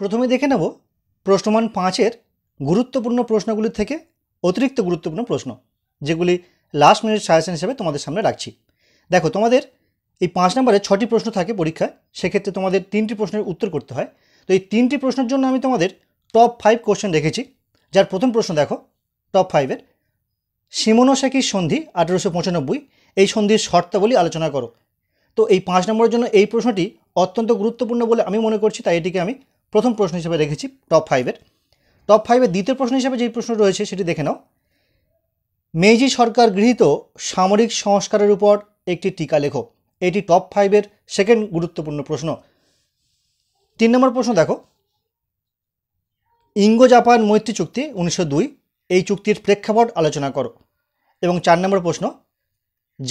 প্রথমে দেখে নেব প্রশ্নমান পাঁচের গুরুত্বপূর্ণ প্রশ্নগুলির থেকে অতিরিক্ত গুরুত্বপূর্ণ প্রশ্ন যেগুলি লাস্ট মিনিট সাজেশন হিসেবে তোমাদের সামনে রাখছি দেখো তোমাদের এই পাঁচ নম্বরে ছটি প্রশ্ন থাকে পরীক্ষায় সেক্ষেত্রে তোমাদের তিনটি প্রশ্নের উত্তর করতে হয় তো এই তিনটি প্রশ্নের জন্য আমি তোমাদের টপ ফাইভ কোশ্চেন রেখেছি যার প্রথম প্রশ্ন দেখো টপ ফাইভের সিমনোসাকির সন্ধি আঠেরোশো পঁচানব্বই এই সন্ধির শর্তাবলী আলোচনা করো তো এই পাঁচ নম্বরের জন্য এই প্রশ্নটি অত্যন্ত গুরুত্বপূর্ণ বলে আমি মনে করছি তাই এটিকে আমি প্রথম প্রশ্ন হিসেবে রেখেছি টপ ফাইভের টপ ফাইভের দ্বিতীয় প্রশ্ন হিসেবে যে প্রশ্ন রয়েছে সেটি দেখে নাও মেজি সরকার গৃহীত সামরিক সংস্কারের উপর একটি টিকা লেখো এটি টপ ফাইভের সেকেন্ড গুরুত্বপূর্ণ প্রশ্ন তিন নম্বর প্রশ্ন দেখো ইঙ্গো জাপান মৈত্রী চুক্তি উনিশশো দুই এই চুক্তির প্রেক্ষাপট আলোচনা করো এবং চার নম্বর প্রশ্ন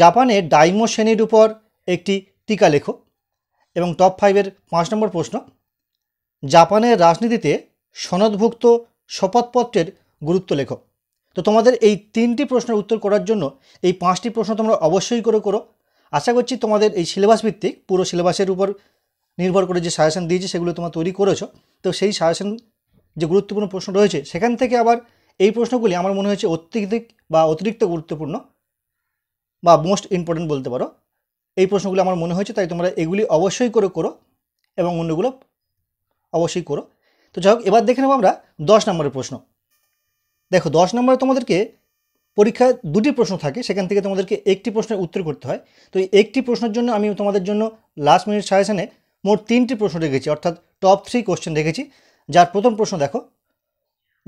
জাপানে ডাইমো শ্রেণীর উপর একটি টিকা লেখো এবং টপ ফাইভের পাঁচ নম্বর প্রশ্ন জাপানের রাজনীতিতে সনদভুক্ত শপথপত্রের গুরুত্ব লেখ তো তোমাদের এই তিনটি প্রশ্নের উত্তর করার জন্য এই পাঁচটি প্রশ্ন তোমরা অবশ্যই করে করো আশা করছি তোমাদের এই সিলেবাস ভিত্তিক পুরো সিলেবাসের উপর নির্ভর করে যে সাজেশন দিয়েছে সেগুলো তোমরা তৈরি করেছো তো সেই সাজেশন যে গুরুত্বপূর্ণ প্রশ্ন রয়েছে সেখান থেকে আবার এই প্রশ্নগুলি আমার মনে হয়েছে অত্যধিক বা অতিরিক্ত গুরুত্বপূর্ণ বা মোস্ট ইম্পর্টেন্ট বলতে পারো এই প্রশ্নগুলো আমার মনে হয়েছে তাই তোমরা এগুলি অবশ্যই করে করো এবং অন্যগুলো অবশ্যই করো তো যাই হোক এবার দেখে নেব আমরা দশ নম্বরের প্রশ্ন দেখো দশ নম্বরে তোমাদেরকে পরীক্ষা দুটি প্রশ্ন থাকে সেখান থেকে তোমাদেরকে একটি প্রশ্নের উত্তর করতে হয় তো এই একটি প্রশ্নের জন্য আমি তোমাদের জন্য লাস্ট মিনিট সাজেশানে মোট তিনটি প্রশ্ন রেখেছি অর্থাৎ টপ থ্রি কোশ্চেন রেখেছি যার প্রথম প্রশ্ন দেখো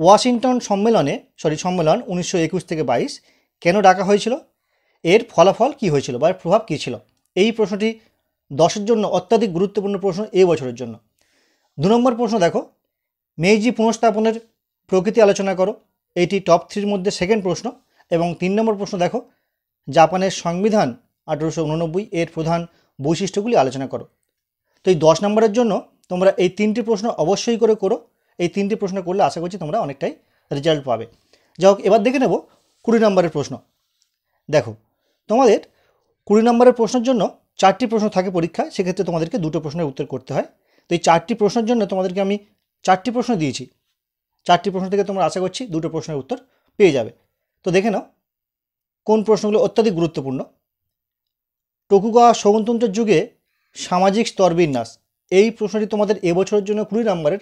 ওয়াশিংটন সম্মেলনে সরি সম্মেলন উনিশশো একুশ থেকে বাইশ কেন ডাকা হয়েছিল এর ফলাফল কি হয়েছিল বা এর প্রভাব কী ছিল এই প্রশ্নটি দশের জন্য অত্যাধিক গুরুত্বপূর্ণ প্রশ্ন এই বছরের জন্য দু নম্বর প্রশ্ন দেখো মেইজি পুনঃস্থাপনের প্রকৃতি আলোচনা করো এটি টপ থ্রির মধ্যে সেকেন্ড প্রশ্ন এবং তিন নম্বর প্রশ্ন দেখো জাপানের সংবিধান আঠেরোশো উননব্বই এর প্রধান বৈশিষ্ট্যগুলি আলোচনা করো তো এই দশ নম্বরের জন্য তোমরা এই তিনটি প্রশ্ন অবশ্যই করে করো এই তিনটি প্রশ্ন করলে আশা করছি তোমরা অনেকটাই রেজাল্ট পাবে যাই হোক এবার দেখে নেব কুড়ি নম্বরের প্রশ্ন দেখো তোমাদের কুড়ি নম্বরের প্রশ্নের জন্য চারটি প্রশ্ন থাকে পরীক্ষায় সেক্ষেত্রে তোমাদেরকে দুটো প্রশ্নের উত্তর করতে হয় তো এই চারটি প্রশ্নের জন্য তোমাদেরকে আমি চারটি প্রশ্ন দিয়েছি চারটি প্রশ্ন থেকে তোমরা আশা করছি দুটো প্রশ্নের উত্তর পেয়ে যাবে তো দেখে নাও কোন প্রশ্নগুলো অত্যাধিক গুরুত্বপূর্ণ টকুগা স্বগণতন্ত্রের যুগে সামাজিক স্তরবিন্যাস এই প্রশ্নটি তোমাদের এবছরের জন্য কুড়ি নম্বরের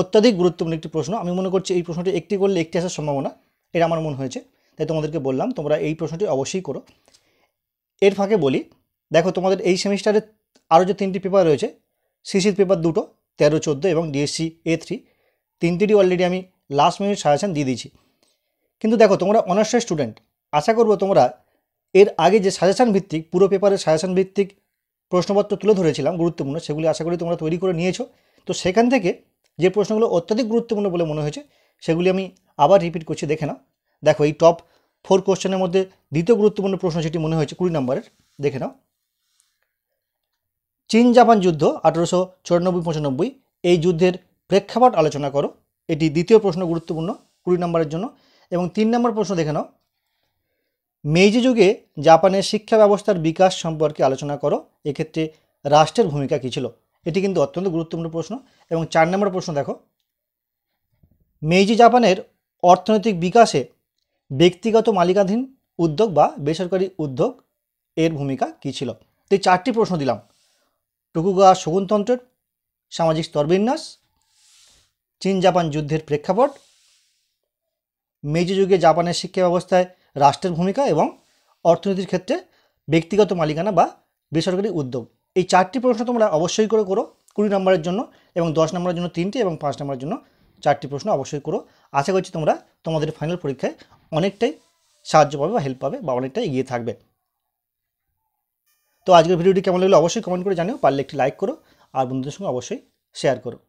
অত্যাধিক গুরুত্বপূর্ণ একটি প্রশ্ন আমি মনে করছি এই প্রশ্নটি একটি করলে একটি আসার সম্ভাবনা এটা আমার মনে হয়েছে তাই তোমাদেরকে বললাম তোমরা এই প্রশ্নটি অবশ্যই করো এর ফাঁকে বলি দেখো তোমাদের এই সেমিস্টারে আরও যে তিনটি পেপার রয়েছে সিসির পেপার দুটো তেরো চোদ্দো এবং ডিএসসি এ থ্রি তিনটিটি অলরেডি আমি লাস্ট মিনিট সাজেশান দিয়ে দিয়েছি কিন্তু দেখো তোমরা অনার্সের স্টুডেন্ট আশা করবো তোমরা এর আগে যে সাজেশান ভিত্তিক পুরো পেপারের সাজেশান ভিত্তিক প্রশ্নপত্র তুলে ধরেছিলাম গুরুত্বপূর্ণ সেগুলি আশা করি তোমরা তৈরি করে নিয়েছো তো সেখান থেকে যে প্রশ্নগুলো অত্যধিক গুরুত্বপূর্ণ বলে মনে হয়েছে সেগুলি আমি আবার রিপিট করছি দেখে নাও দেখো এই টপ ফোর কোশ্চেনের মধ্যে দ্বিতীয় গুরুত্বপূর্ণ প্রশ্ন যেটি মনে হয়েছে কুড়ি নম্বরের দেখে নাও চীন জাপান যুদ্ধ আঠেরোশো চুরানব্বই পঁচানব্বই এই যুদ্ধের প্রেক্ষাপট আলোচনা করো এটি দ্বিতীয় প্রশ্ন গুরুত্বপূর্ণ কুড়ি নম্বরের জন্য এবং তিন নম্বর প্রশ্ন দেখে নাও মেইজি যুগে জাপানের শিক্ষা ব্যবস্থার বিকাশ সম্পর্কে আলোচনা করো এক্ষেত্রে রাষ্ট্রের ভূমিকা কী ছিল এটি কিন্তু অত্যন্ত গুরুত্বপূর্ণ প্রশ্ন এবং চার নম্বর প্রশ্ন দেখো মেইজি জাপানের অর্থনৈতিক বিকাশে ব্যক্তিগত মালিকাধীন উদ্যোগ বা বেসরকারি উদ্যোগ এর ভূমিকা কী ছিল তো চারটি প্রশ্ন দিলাম টুকুগা শকুনতন্ত্রের সামাজিক স্তরবিন্যাস চীন জাপান যুদ্ধের প্রেক্ষাপট মেজি যুগে জাপানের শিক্ষা ব্যবস্থায় রাষ্ট্রের ভূমিকা এবং অর্থনীতির ক্ষেত্রে ব্যক্তিগত মালিকানা বা বেসরকারি উদ্যোগ এই চারটি প্রশ্ন তোমরা অবশ্যই করে করো কুড়ি নম্বরের জন্য এবং দশ নম্বরের জন্য তিনটি এবং পাঁচ নম্বরের জন্য চারটি প্রশ্ন অবশ্যই করো আশা করছি তোমরা তোমাদের ফাইনাল পরীক্ষায় অনেকটাই সাহায্য পাবে বা হেল্প পাবে বা অনেকটাই এগিয়ে থাকবে তো আজকের ভিডিওটি কেমন লাগলো অবশ্যই কমেন্ট করে জানিও পারলে একটি লাইক করো আর বন্ধুদের সঙ্গে অবশ্যই শেয়ার করো